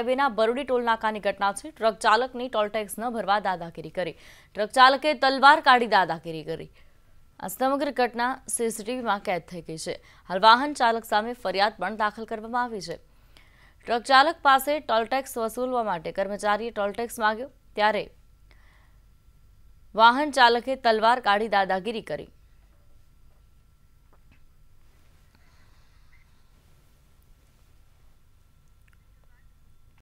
હાઈવેના બરોડી ટોલનાકાની ઘટના છે truck ચાલકની toll tax ન ભરવા દાદાગીરી કરી ટ્રક ચાલકે તલવાર કાઢી દાદાગીરી કરી આ સમગ્ર ઘટના સીસીટીવીમાં કેદ થઈ ગઈ છે હાલ વાહન ચાલક સામે ફરિયાદ પણ દાખલ કરવામાં આવી છે ટ્રક ચાલક પાસે ટોલટેક્સ વસૂલવા માટે કર્મચારીએ ટોલટેક્સ માંગ્યો ત્યારે વાહન ચાલકે તલવાર કાઢી દાદાગીરી કરી